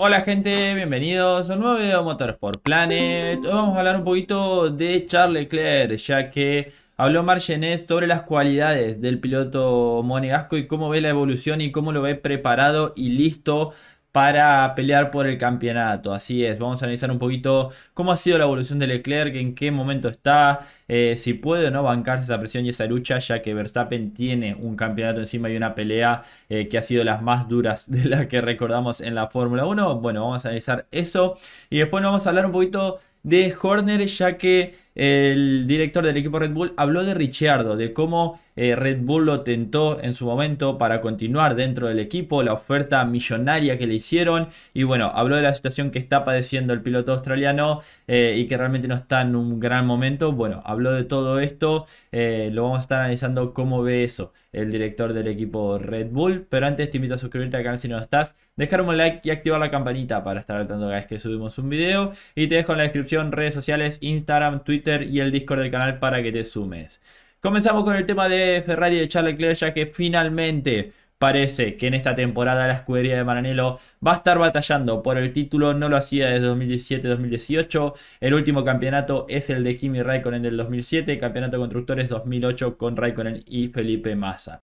Hola gente, bienvenidos a un nuevo video de Motorsport Planet. Hoy vamos a hablar un poquito de Charles Leclerc, ya que habló Margenés sobre las cualidades del piloto monegasco y cómo ve la evolución y cómo lo ve preparado y listo para pelear por el campeonato. Así es, vamos a analizar un poquito cómo ha sido la evolución de Leclerc, en qué momento está, eh, si puede o no bancarse esa presión y esa lucha, ya que Verstappen tiene un campeonato encima y una pelea eh, que ha sido las más duras de las que recordamos en la Fórmula 1. Bueno, vamos a analizar eso y después vamos a hablar un poquito de Horner, ya que el director del equipo Red Bull habló de Ricciardo, de cómo eh, Red Bull lo tentó en su momento para continuar dentro del equipo, la oferta millonaria que le hicieron y bueno, habló de la situación que está padeciendo el piloto australiano eh, y que realmente no está en un gran momento. Bueno, habló de todo esto, eh, lo vamos a estar analizando cómo ve eso el director del equipo Red Bull, pero antes te invito a suscribirte al canal si no estás dejar un like y activar la campanita para estar al tanto cada vez que subimos un video. Y te dejo en la descripción redes sociales, Instagram, Twitter y el Discord del canal para que te sumes. Comenzamos con el tema de Ferrari y de Charles Leclerc, ya que finalmente parece que en esta temporada la escudería de Maranello va a estar batallando por el título, no lo hacía desde 2017-2018, el último campeonato es el de Kimi Raikkonen del 2007, campeonato de constructores 2008 con Raikkonen y Felipe Massa.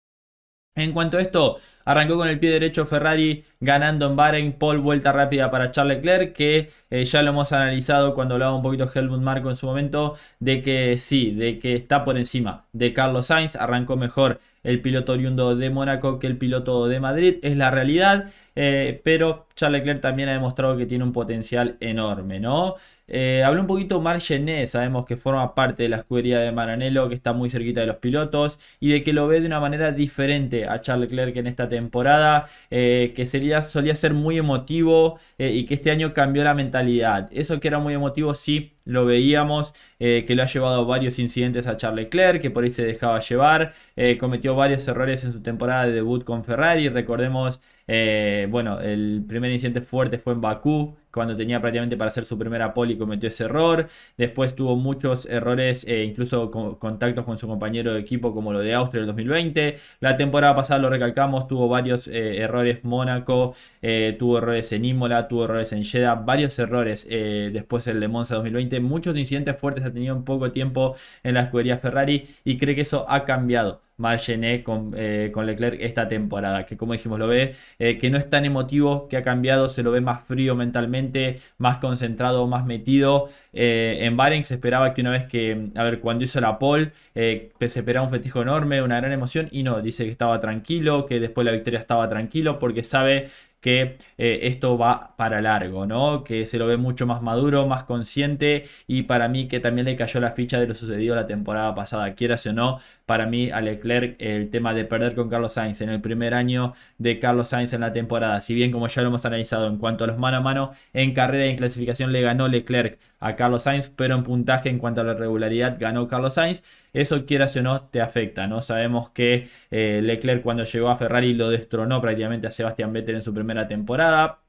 En cuanto a esto, Arrancó con el pie derecho Ferrari ganando en Bahrein, Paul vuelta rápida para Charles Leclerc, que eh, ya lo hemos analizado cuando hablaba un poquito Helmut Marco en su momento, de que sí, de que está por encima de Carlos Sainz, arrancó mejor el piloto oriundo de Mónaco que el piloto de Madrid, es la realidad, eh, pero Charles Leclerc también ha demostrado que tiene un potencial enorme, ¿no? Eh, habló un poquito Margené, sabemos que forma parte de la escudería de Maranello, que está muy cerquita de los pilotos, y de que lo ve de una manera diferente a Charles Leclerc en esta temporada eh, que solía ser muy emotivo eh, y que este año cambió la mentalidad. Eso que era muy emotivo, sí, lo veíamos, eh, que lo ha llevado varios incidentes a Charles Leclerc, que por ahí se dejaba llevar, cometió varios errores en su temporada de debut con Ferrari, recordemos eh, bueno, el primer incidente fuerte fue en Bakú, cuando tenía prácticamente para hacer su primera poli y cometió ese error. Después tuvo muchos errores, eh, incluso con, contactos con su compañero de equipo, como lo de Austria el 2020. La temporada pasada, lo recalcamos, tuvo varios errores eh, errores Mónaco, tuvo errores en Imola, tuvo errores en Jeddah, varios errores después el de Monza 2020. Muchos incidentes fuertes ha tenido en poco tiempo en la escudería Ferrari y cree que eso ha cambiado. Más con, eh, con, Leclerc esta temporada, que como dijimos, lo ve eh, que no es tan emotivo, que ha cambiado, se lo ve más frío mentalmente, más concentrado, más metido. Eh, en Baring se esperaba que una vez que, a ver, cuando hizo la pole, se esperaba un festejo enorme, una gran emoción, y no, dice que estaba tranquilo, que después la victoria estaba tranquilo, porque sabe que eh, esto va para largo, ¿no? Que se lo ve mucho más maduro, más consciente y para mí que también le cayó la ficha de lo sucedido la temporada pasada, quieras o no, para mí a Leclerc el tema de perder con Carlos Sainz en el primer año de Carlos Sainz en la temporada, si bien como ya lo hemos analizado en cuanto a los mano a mano, en carrera y en clasificación le ganó Leclerc a Carlos Sainz, pero en puntaje en cuanto a la regularidad ganó Carlos Sainz eso quieras o no te afecta, ¿no? Sabemos que eh, Leclerc cuando llegó a Ferrari lo destronó prácticamente a Sebastián Vettel en su primera temporada,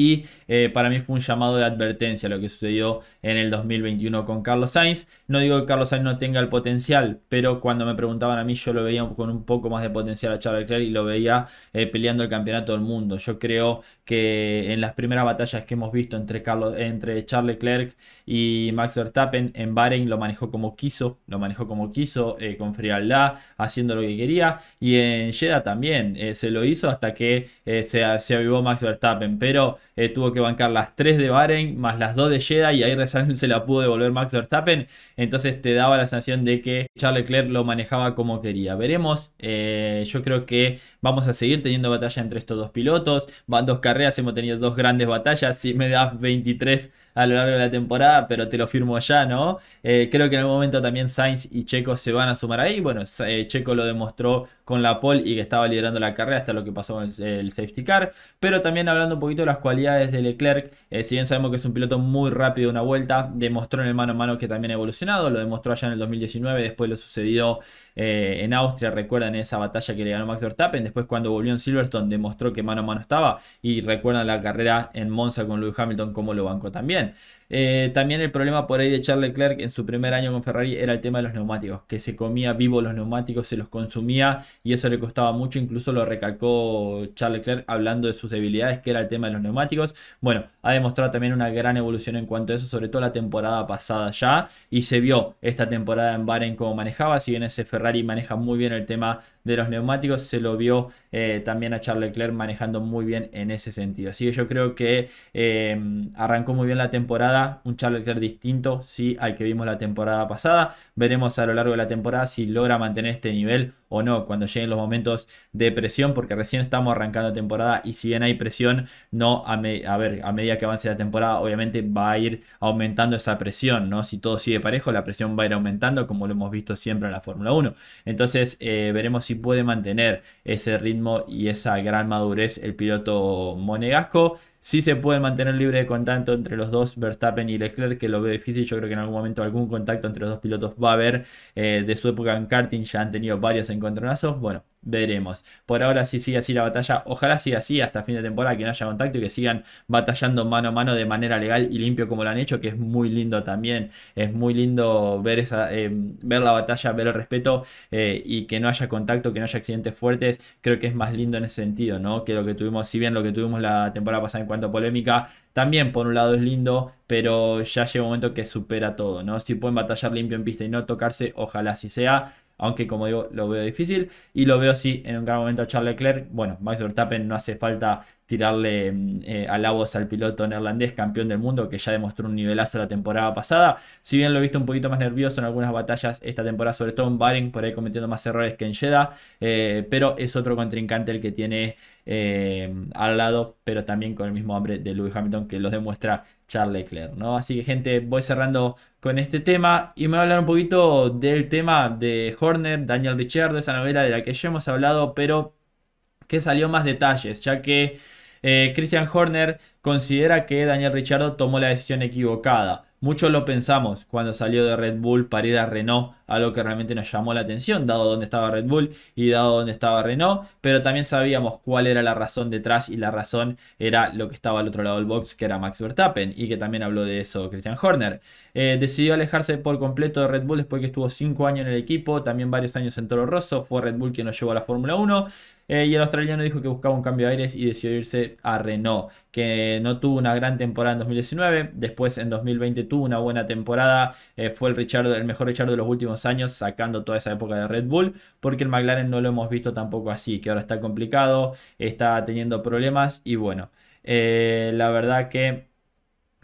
y eh, para mí fue un llamado de advertencia lo que sucedió en el 2021 con Carlos Sainz. No digo que Carlos Sainz no tenga el potencial, pero cuando me preguntaban a mí yo lo veía con un poco más de potencial a Charles Leclerc y lo veía eh, peleando el campeonato del mundo. Yo creo que en las primeras batallas que hemos visto entre, Carlos, entre Charles Leclerc y Max Verstappen en Bahrein lo manejó como quiso, lo manejó como quiso, eh, con frialdad, haciendo lo que quería y en Jeddah también se lo hizo hasta que se, se avivó Max Verstappen, pero eh, tuvo que bancar las 3 de Bahrein más las 2 de Jeddah y ahí recién se la pudo devolver Max Verstappen. Entonces te daba la sensación de que Charles Leclerc lo manejaba como quería. Veremos, eh, yo creo que vamos a seguir teniendo batalla entre estos dos pilotos. Van dos carreras, hemos tenido dos grandes batallas. Si me das 23 a lo largo de la temporada, pero te lo firmo ya, ¿no? Eh, creo que en el momento también Sainz y Checo se van a sumar ahí. Bueno, Checo lo demostró con la Paul y que estaba liderando la carrera hasta lo que pasó con el, safety car. Pero también hablando un poquito de las cuatro de Leclerc, eh, si bien sabemos que es un piloto muy rápido de una vuelta, demostró en el mano a mano que también ha evolucionado, lo demostró allá en el 2019, después lo sucedió eh, en Austria, recuerdan esa batalla que le ganó Max Verstappen, después cuando volvió en Silverstone demostró que mano a mano estaba y recuerdan la carrera en Monza con Lewis Hamilton como lo bancó también. Eh, también el problema por ahí de Charles Leclerc en su primer año con Ferrari era el tema de los neumáticos, que se comía vivo los neumáticos, se los consumía y eso le costaba mucho, incluso lo recalcó Charles Leclerc hablando de sus debilidades, que era el tema de los neumáticos. Bueno, ha demostrado también una gran evolución en cuanto a eso, sobre todo la temporada pasada ya, y se vio esta temporada en Baren cómo manejaba, si bien ese Ferrari maneja muy bien el tema de los neumáticos, se lo vio eh, también a Charles Leclerc manejando muy bien en ese sentido. Así que yo creo que eh, arrancó muy bien la temporada un Leclerc distinto sí, al que vimos la temporada pasada. Veremos a lo largo de la temporada si logra mantener este nivel o no cuando lleguen los momentos de presión, porque recién estamos arrancando temporada y si bien hay presión, no a, ver, a medida que avance la temporada, obviamente va a ir aumentando esa presión, ¿no? Si todo sigue parejo, la presión va a ir aumentando, como lo hemos visto siempre en la Fórmula 1. Entonces, eh, veremos si puede mantener ese ritmo y esa gran madurez el piloto monegasco. Si se puede mantener libre de contacto entre los dos, Verstappen y Leclerc, que lo veo difícil. Yo creo que en algún momento algún contacto entre los dos pilotos va a haber. Eh, de su época en karting ya han tenido varios encontronazos. Bueno, Veremos. Por ahora, si sigue así la batalla, ojalá siga así hasta fin de temporada, que no haya contacto y que sigan batallando mano a mano de manera legal y limpio como lo han hecho, que es muy lindo también. Es muy lindo ver, esa, eh, ver la batalla, ver el respeto eh, y que no haya contacto, que no haya accidentes fuertes. Creo que es más lindo en ese sentido, ¿no? Que lo que tuvimos, si bien lo que tuvimos la temporada pasada en cuanto a polémica, también por un lado es lindo, pero ya llega un momento que supera todo, ¿no? Si pueden batallar limpio en pista y no tocarse, ojalá así sea aunque como digo, lo veo difícil y lo veo sí en un gran momento Charles Leclerc. Bueno, Max Verstappen no hace falta tirarle mm, eh, alabos al piloto neerlandés campeón del mundo que ya demostró un nivelazo la temporada pasada. Si bien lo he visto un poquito más nervioso en algunas batallas esta temporada, sobre todo en Baring, por ahí cometiendo más errores que en Jeddah, eh, pero es otro contrincante el que tiene eh, al lado, pero también con el mismo hambre de Lewis Hamilton que lo demuestra Charles Leclerc, ¿no? Así que gente, voy cerrando con este tema y me voy a hablar un poquito del tema de Horner, Daniel Richard, de esa novela de la que ya hemos hablado, pero que salió más detalles, ya que eh, Christian Horner considera que Daniel Richardo tomó la decisión equivocada. Muchos lo pensamos cuando salió de Red Bull para ir a Renault algo que realmente nos llamó la atención, dado donde estaba Red Bull y dado dónde estaba Renault, pero también sabíamos cuál era la razón detrás y la razón era lo que estaba al otro lado del box, que era Max Verstappen, y que también habló de eso Christian Horner. Eh, decidió alejarse por completo de Red Bull después que estuvo 5 años en el equipo, también varios años en Toro Rosso, fue Red Bull quien nos llevó a la Fórmula 1. Eh, y el australiano dijo que buscaba un cambio de aires y decidió irse a Renault, que no tuvo una gran temporada en 2019, después en 2020 tuvo una buena temporada, eh, fue el, Richard, el mejor Richard de los últimos años, sacando toda esa época de Red Bull, porque el McLaren no lo hemos visto tampoco así, que ahora está complicado, está teniendo problemas y bueno, eh, la verdad que...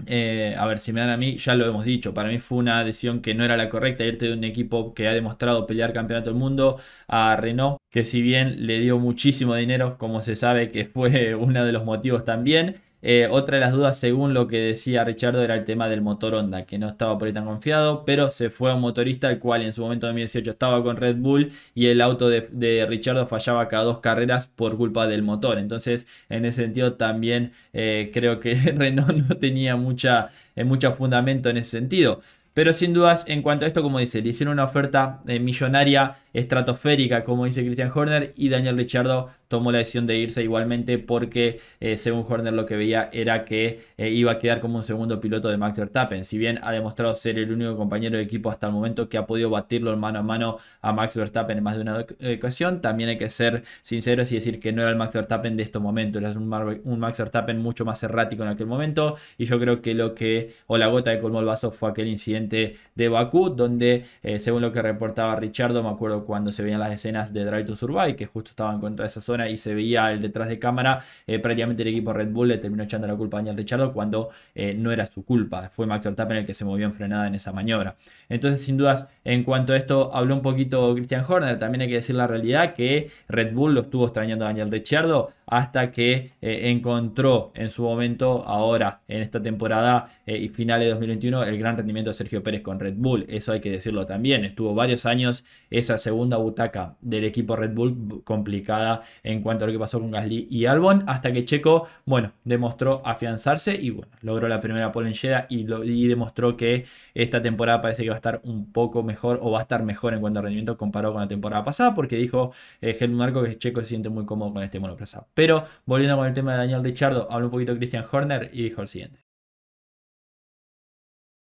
Eh, a ver, si me dan a mí, ya lo hemos dicho, para mí fue una decisión que no era la correcta irte de un equipo que ha demostrado pelear campeonato del mundo a Renault, que si bien le dio muchísimo dinero, como se sabe que fue uno de los motivos también, eh, otra de las dudas, según lo que decía Richardo, era el tema del motor Honda, que no estaba por ahí tan confiado, pero se fue a un motorista el cual en su momento 2018 estaba con Red Bull y el auto de, de fallaba cada dos carreras por culpa del motor. Entonces, en ese sentido, también eh, creo que Renault no tenía mucha, eh, mucho fundamento en ese sentido. Pero sin dudas, en cuanto a esto, como dice, le hicieron una oferta eh, millonaria, estratosférica, como dice Christian Horner, y Daniel Richardo tomó la decisión de irse igualmente porque, eh, según Horner, lo que veía era que eh, iba a quedar como un segundo piloto de Max Verstappen. Si bien ha demostrado ser el único compañero de equipo hasta el momento que ha podido batirlo en mano a mano a Max Verstappen en más de una ocasión, también hay que ser sinceros y decir que no era el Max Verstappen de estos momentos, era un, un Max Verstappen mucho más errático en aquel momento, y yo creo que lo que, o la gota que colmó el vaso fue aquel incidente de Bakú, donde eh, según lo que reportaba Richardo, me acuerdo cuando se veían las escenas de Drive to Survive, que justo estaban con toda esa zona y se veía el detrás de cámara, eh, prácticamente el equipo Red Bull le terminó echando la culpa a Daniel Richardo cuando eh, no era su culpa, fue Max Verstappen el que se movió en frenada en esa maniobra. Entonces, sin dudas, en cuanto a esto, habló un poquito Christian Horner, también hay que decir la realidad que Red Bull lo estuvo extrañando a Daniel Richardo hasta que encontró en su momento ahora en esta temporada y finales de 2021 el gran rendimiento de Sergio Pérez con Red Bull, eso hay que decirlo también, estuvo varios años esa segunda butaca del equipo Red Bull complicada en cuanto a lo que pasó con Gasly y Albon, hasta que Checo, bueno, demostró afianzarse y bueno, logró la primera pole en y, demostró que esta temporada parece que va a estar un poco mejor o va a estar mejor en cuanto a rendimiento comparado con la temporada pasada, porque dijo eh, Helmut Marco que Checo se siente muy cómodo con este monoplaza. Pero volviendo con el tema de Daniel Richardo, habló un poquito Christian Horner y dijo el siguiente.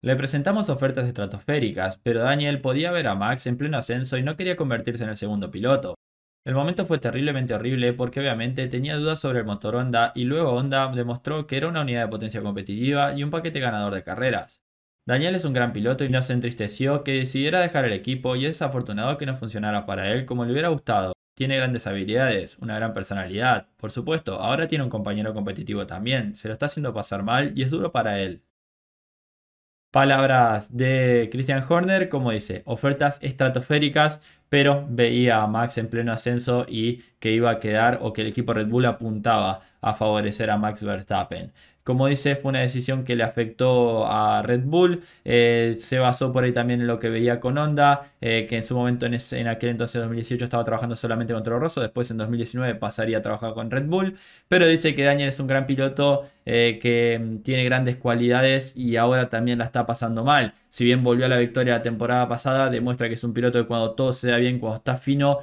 Le presentamos ofertas estratosféricas, pero Daniel podía ver a Max en pleno ascenso y no quería convertirse en el segundo piloto. El momento fue terriblemente horrible porque obviamente tenía dudas sobre el motor Honda y luego Honda demostró que era una unidad de potencia competitiva y un paquete ganador de carreras. Daniel es un gran piloto y no se entristeció que decidiera dejar el equipo y es desafortunado que no funcionara para él como le hubiera gustado. Tiene grandes habilidades, una gran personalidad, por supuesto, ahora tiene un compañero competitivo también, se lo está haciendo pasar mal y es duro para él. Palabras de Christian Horner, como dice, ofertas estratosféricas, pero veía a Max en pleno ascenso y que iba a quedar o que el equipo Red Bull apuntaba a favorecer a Max Verstappen. Como dice, fue una decisión que le afectó a Red Bull. Eh, se basó por ahí también en lo que veía con Honda, eh, que en su momento, en, aquel entonces, 2018, estaba trabajando solamente con Toro Rosso. Después, en 2019, pasaría a trabajar con Red Bull. Pero dice que Daniel es un gran piloto eh, que mm, tiene grandes cualidades y ahora también la está pasando mal. Si bien volvió a la victoria la temporada pasada, demuestra que es un piloto que cuando todo se da bien, cuando está fino,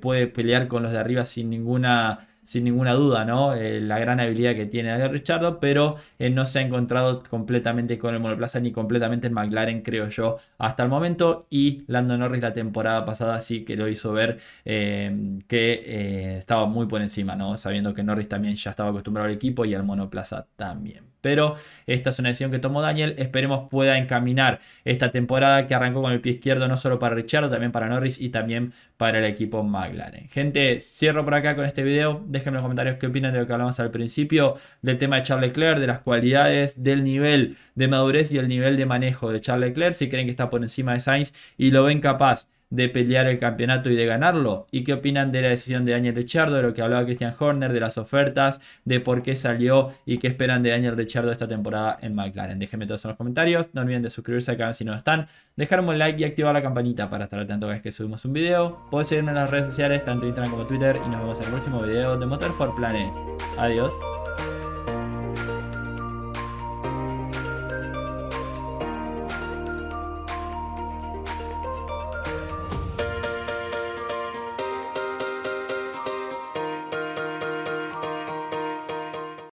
puede pelear con los de arriba sin ninguna sin ninguna duda, ¿no? Eh, la gran habilidad que tiene Richardo, pero eh, no se ha encontrado completamente con el monoplaza ni completamente en McLaren, creo yo, hasta el momento. Y Lando Norris la temporada pasada sí que lo hizo ver eh, que estaba muy por encima, ¿no? Sabiendo que Norris también ya estaba acostumbrado al equipo y al monoplaza también. Pero esta es una decisión que tomó Daniel. Esperemos pueda encaminar esta temporada que arrancó con el pie izquierdo, no solo para Richard, también para Norris y también para el equipo McLaren. Gente, cierro por acá con este video. Déjenme en los comentarios qué opinan de lo que hablamos al principio, del tema de Charles Leclerc, de las cualidades, del nivel de madurez y el nivel de manejo de Charles Leclerc. Si creen que está por encima de Sainz y lo ven capaz de pelear el campeonato y de ganarlo? ¿Y qué opinan de la decisión de Daniel Richardo, de lo que hablaba Christian Horner, de las ofertas, de por qué salió y qué esperan de Daniel Richardo esta temporada en McLaren? Déjenme todos en los comentarios, no olviden de suscribirse al canal si no lo están, dejarme un like y activar la campanita para estar tanto cada vez que subimos un video. Pueden seguirme en las redes sociales, tanto Instagram como Twitter, y nos vemos en el próximo video de Motorsport Planet. Adiós.